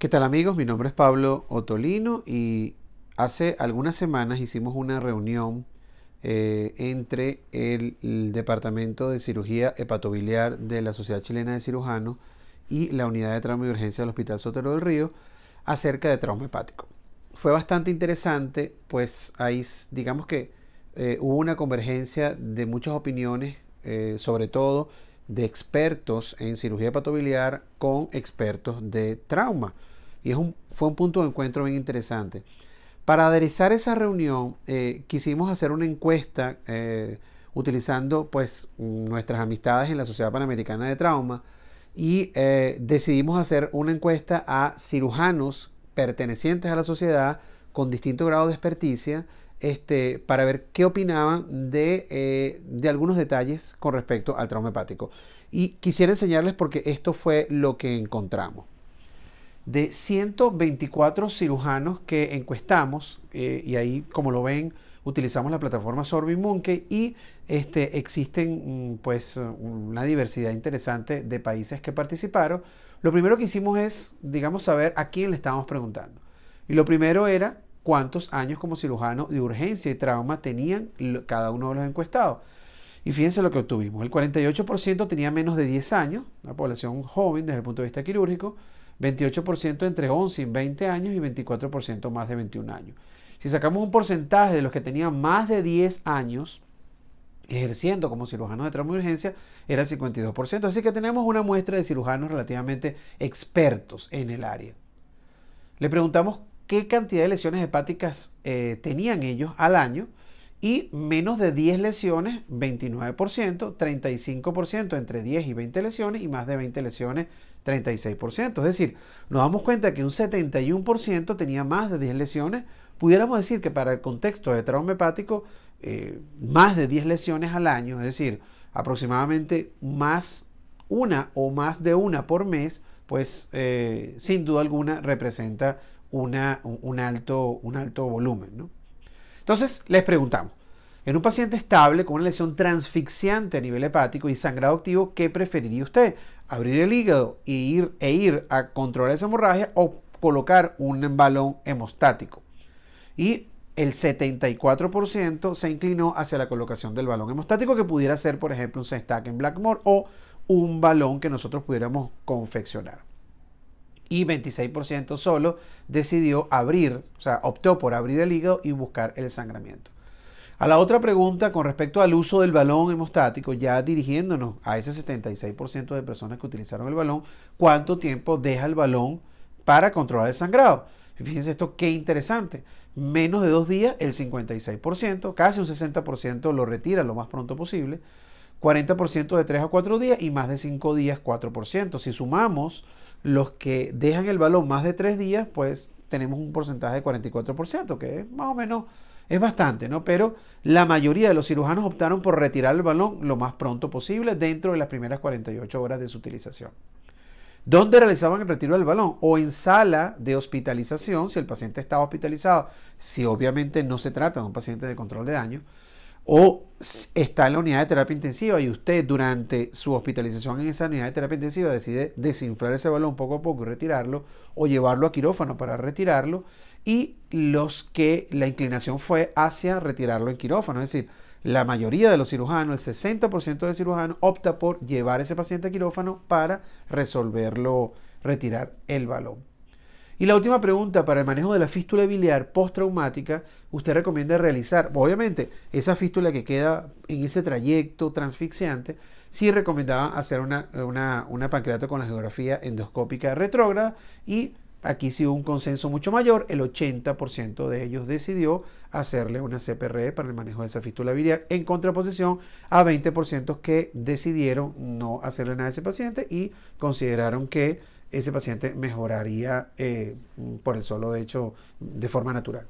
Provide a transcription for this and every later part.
¿Qué tal amigos? Mi nombre es Pablo Otolino y hace algunas semanas hicimos una reunión eh, entre el, Departamento de Cirugía Hepatobiliar de la Sociedad Chilena de Cirujanos y la Unidad de Trauma y Urgencia del Hospital Sotero del Río acerca de trauma hepático. Fue bastante interesante, pues ahí digamos que eh, hubo una convergencia de muchas opiniones, eh, sobre todo de expertos en cirugía patobiliar con expertos de trauma. Y fue un punto de encuentro bien interesante. Para aderezar esa reunión, eh, quisimos hacer una encuesta eh, utilizando pues, nuestras amistades en la Sociedad Panamericana de Trauma y eh, decidimos hacer una encuesta a cirujanos pertenecientes a la sociedad con distinto grado de experticia este, para ver qué opinaban eh, de, algunos detalles con respecto al trauma hepático. Y quisiera enseñarles porque esto fue lo que encontramos. De 124 cirujanos que encuestamos, eh, y ahí como lo ven, utilizamos la plataforma Sorbi Monkey y este, existen mm, pues una diversidad interesante de países que participaron. Lo primero que hicimos es, digamos, saber a quién le estábamos preguntando. Y lo primero era cuántos años como cirujano de urgencia y trauma tenían cada uno de los encuestados. Y fíjense lo que obtuvimos. El 48% tenía menos de 10 años, una población joven desde el punto de vista quirúrgico, 28% entre 11 y 20 años y 24% más de 21 años. Si sacamos un porcentaje de los que tenían más de 10 años ejerciendo como cirujanos de trauma y urgencia, era el 52%. Así que tenemos una muestra de cirujanos relativamente expertos en el área. Le preguntamos qué cantidad de lesiones hepáticas eh, tenían ellos al año y menos de 10 lesiones, 29%, 35% entre 10 y 20 lesiones y más de 20 lesiones, 36%. Es decir, nos damos cuenta que un 71% tenía más de 10 lesiones. Pudiéramos decir que para el contexto de trauma hepático, eh, más de 10 lesiones al año, es decir, aproximadamente más una o más de una por mes, pues eh, sin duda alguna representa un, alto, un alto volumen. Entonces, les preguntamos, en un paciente estable con una lesión transfixiante a nivel hepático y sangrado activo, ¿qué preferiría usted? ¿Abrir el hígado e ir, e ir a controlar esa hemorragia o colocar un balón hemostático? Y el 74% se inclinó hacia la colocación del balón hemostático, que pudiera ser, por ejemplo, un sestack en Blackmore o un balón que nosotros pudiéramos confeccionar y 26% solo decidió abrir, o sea, optó por abrir el hígado y buscar el sangramiento. A la otra pregunta con respecto al uso del balón hemostático, ya dirigiéndonos a ese 76% de personas que utilizaron el balón, ¿cuánto tiempo deja el balón para controlar el sangrado? Fíjense esto, qué interesante. Menos de dos días, el 56%, casi un 60% lo retira lo más pronto posible, 40% de 3 a 4 días y más de 5 días, 4%. Si sumamos los que dejan el balón más de tres días, pues tenemos un porcentaje de 44%, que más o menos es bastante, ¿no? Pero la mayoría de los cirujanos optaron por retirar el balón lo más pronto posible dentro de las primeras 48 horas de su utilización. ¿Dónde realizaban el retiro del balón? O en sala de hospitalización, si el paciente estaba hospitalizado, si obviamente no se trata de un paciente de control de daño, o está en la unidad de terapia intensiva y usted durante su hospitalización en esa unidad de terapia intensiva decide desinflar ese balón poco a poco y retirarlo o llevarlo a quirófano para retirarlo y los que la inclinación fue hacia retirarlo en quirófano, es decir, la mayoría de los cirujanos, el 60% de cirujanos opta por llevar ese paciente a quirófano para resolverlo, retirar el balón. Y la última pregunta para el manejo de la fístula biliar postraumática, usted recomienda realizar, obviamente, esa fístula que queda en ese trayecto transfixiante, sí recomendaba hacer una, una, con la geografía endoscópica retrógrada y aquí sí hubo un consenso mucho mayor, el 80% de ellos decidió hacerle una CPRE para el manejo de esa fístula biliar en contraposición a 20% que decidieron no hacerle nada a ese paciente y consideraron que ese paciente mejoraría eh, por el solo hecho de forma natural.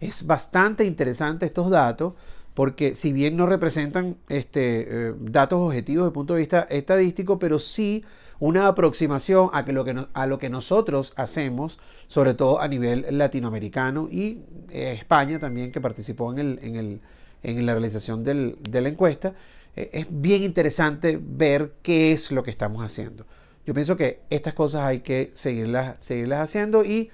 Es bastante interesante estos datos porque si bien no representan este, eh, datos objetivos desde el punto de vista estadístico, pero sí una aproximación a, lo que nosotros hacemos, sobre todo a nivel latinoamericano y eh, España también, que participó en, la realización de la encuesta. es bien interesante ver qué es lo que estamos haciendo. Yo pienso que estas cosas hay que seguirlas, seguirlas haciendo y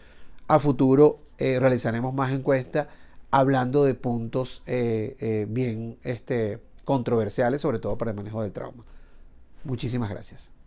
a futuro eh, realizaremos más encuestas hablando de puntos eh, eh, bien este, controversiales, sobre todo para el manejo del trauma. Muchísimas gracias.